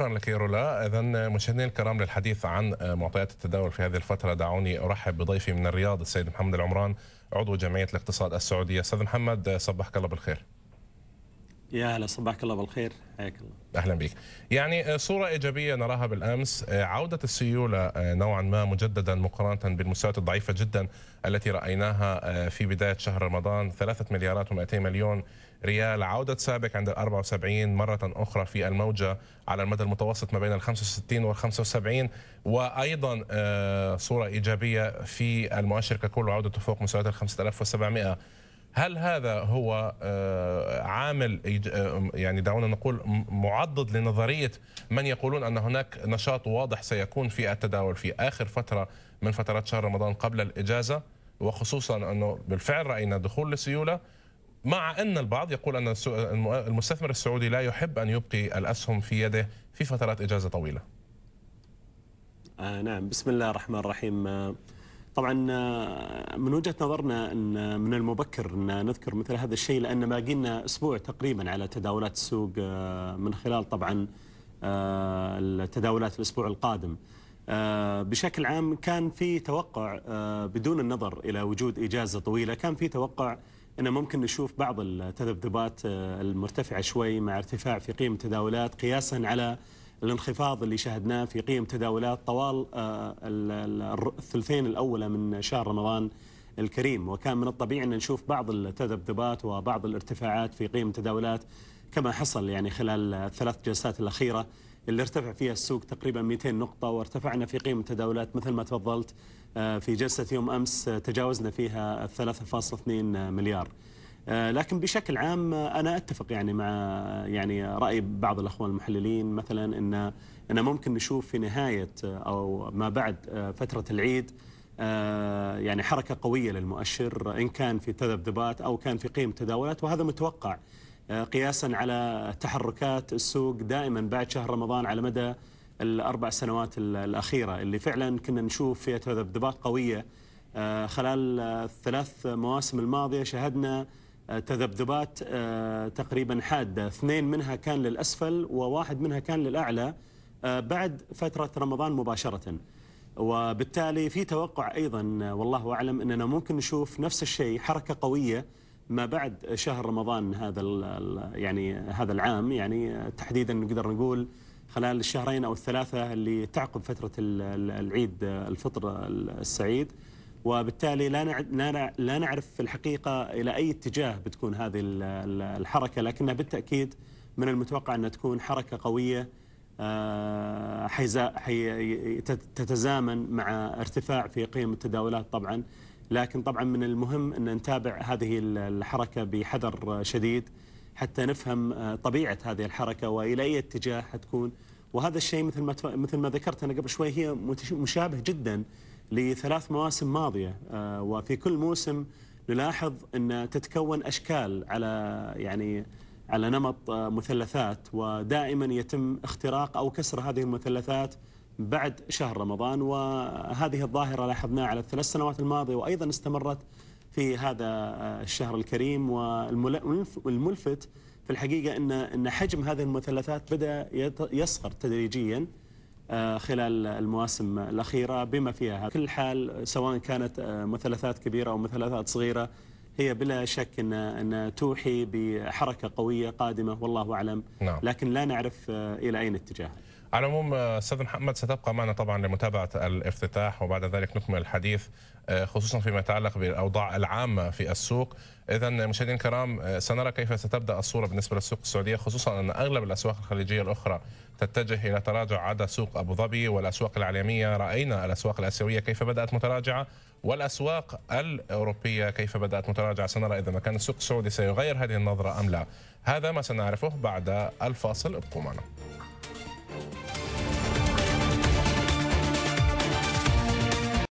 شكرا لك يا رولا اذا مشاهدينا الكرام للحديث عن معطيات التداول في هذه الفتره دعوني ارحب بضيفي من الرياض السيد محمد العمران عضو جمعيه الاقتصاد السعوديه استاذ محمد صبحك الله بالخير يا هلا صباحك الله بالخير حياك الله اهلا بك يعني آه، صوره ايجابيه نراها بالامس آه، عوده السيوله آه، نوعا ما مجددا مقارنه بالمستويات الضعيفه جدا التي رايناها في بدايه شهر رمضان 3 مليارات و200 مليون ريال عودة سابك عند ال 74 مرة أخرى في الموجة على المدى المتوسط ما بين ال 65 وال 75 وأيضا آه، صورة إيجابية في المؤشر ككل عودته فوق مستويات ال 5700 هل هذا هو آه، عامل آه، يعني دعونا نقول معضد لنظريه من يقولون ان هناك نشاط واضح سيكون في التداول في اخر فتره من فترات شهر رمضان قبل الاجازه وخصوصا انه بالفعل راينا دخول لسيوله مع أن البعض يقول أن المستثمر السعودي لا يحب أن يبقي الأسهم في يده في فترات إجازة طويلة آه نعم بسم الله الرحمن الرحيم آه، طبعا آه، من وجهه نظرنا ان من المبكر ان نذكر مثل هذا الشيء لان ما قلنا اسبوع تقريبا على تداولات السوق آه، من خلال طبعا التداولات الاسبوع القادم. بشكل عام كان في توقع بدون النظر الى وجود اجازه طويله كان في توقع انه ممكن نشوف بعض التذبذبات آه، المرتفعه شوي مع ارتفاع في قيم التداولات قياسا على الانخفاض اللي شاهدناه في قيم تداولات طوال آه، الثلثين الاولى من شهر رمضان الكريم وكان من الطبيعي ان نشوف بعض التذبذبات وبعض الارتفاعات في قيم التداولات كما حصل يعني خلال الثلاث جلسات الأخيرة اللي ارتفع فيها السوق تقريبا 200 نقطة وارتفعنا في قيمة التداولات مثل ما تفضلت آه، في جلسة يوم أمس آه، تجاوزنا فيها 3.2 مليار آه، لكن بشكل عام أنا أتفق يعني مع يعني رأي بعض الأخوان المحللين مثلا أن أنا ممكن نشوف في نهاية أو ما بعد فترة العيد يعني حركة قوية للمؤشر إن كان في تذبذبات أو كان في قيم تداولات وهذا متوقع آه، قياسا على تحركات السوق دائما بعد شهر رمضان على مدى الأربع سنوات الأخيرة اللي فعلا كنا نشوف فيها تذبذبات قوية آه، خلال الثلاث مواسم الماضية شهدنا آه، تذبذبات تقريبا حادة اثنين منها كان للأسفل وواحد منها كان للأعلى بعد فترة رمضان مباشرة وبالتالي في توقع أيضا والله أعلم أننا ممكن نشوف نفس الشيء حركة قوية ما بعد شهر رمضان هذا يعني هذا العام يعني تحديدا نقدر نقول خلال الشهرين او الثلاثه اللي تعقب فتره العيد الفطر السعيد وبالتالي لا لا نعرف في الحقيقه الى اي اتجاه بتكون هذه الحركه لكنها بالتاكيد من المتوقع انها تكون حركه قويه آه، تتزامن مع ارتفاع في قيم التداولات طبعا لكن طبعا من المهم أن نتابع هذه الحركة بحذر شديد حتى نفهم آه، طبيعة هذه الحركة وإلى أي اتجاه حتكون وهذا الشيء مثل ما مثل ما ذكرت أنا قبل شوي هي مشابه جدا لثلاث مواسم ماضية آه، وفي كل موسم نلاحظ أن تتكون أشكال على يعني على نمط آه، مثلثات ودائما يتم اختراق أو كسر هذه المثلثات بعد شهر رمضان وهذه الظاهرة لاحظناها على الثلاث سنوات الماضية وأيضا استمرت في هذا الشهر الكريم والملفت في الحقيقة أن أن حجم هذه المثلثات بدأ يصغر تدريجيا آه، خلال المواسم الأخيرة بما فيها كل حال سواء كانت آه، مثلثات كبيرة أو مثلثات صغيرة هي بلا شك أن, أن توحي بحركة قوية قادمة والله أعلم نعم. لكن لا نعرف آه، إلى أين اتجاهها على العموم آه، استاذ محمد ستبقى معنا طبعا لمتابعه الافتتاح وبعد ذلك نكمل الحديث آه، خصوصا فيما يتعلق بالاوضاع العامه في السوق اذا مشاهدينا الكرام آه، سنرى كيف ستبدا الصوره بالنسبه للسوق السعوديه خصوصا ان اغلب الاسواق الخليجيه الاخرى تتجه الى تراجع عدا سوق ابو ظبي والاسواق العالميه راينا الاسواق الاسيويه كيف بدات متراجعه والاسواق الاوروبيه كيف بدات متراجعه سنرى اذا ما كان السوق السعودي سيغير هذه النظره ام لا هذا ما سنعرفه بعد الفاصل ابقوا معنا